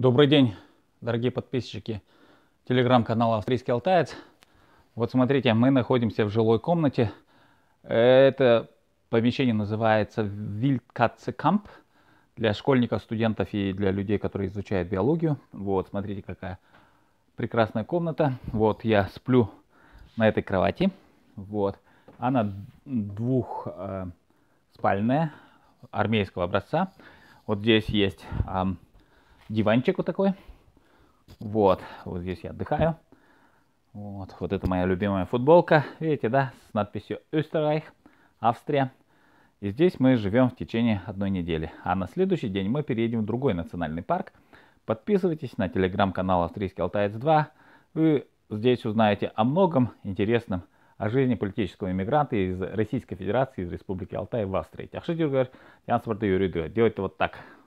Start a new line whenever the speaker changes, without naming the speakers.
Добрый день, дорогие подписчики телеграм-канала Австрийский Алтаец. Вот смотрите, мы находимся в жилой комнате. Это помещение называется Вилькатцекамп для школьников, студентов и для людей, которые изучают биологию. Вот, смотрите, какая прекрасная комната. Вот, я сплю на этой кровати. Вот, она двухспальная, армейского образца. Вот здесь есть диванчик вот такой. Вот, вот здесь я отдыхаю. Вот, вот это моя любимая футболка, видите, да, с надписью Österreich, Австрия. И здесь мы живем в течение одной недели. А на следующий день мы переедем в другой национальный парк. Подписывайтесь на телеграм-канал Австрийский Алтаец 2. Вы здесь узнаете о многом интересном о жизни политического иммигранта из Российской Федерации, из Республики Алтай в Австрии. Тяхши Дюргер, Янс Юридур. Делайте вот так.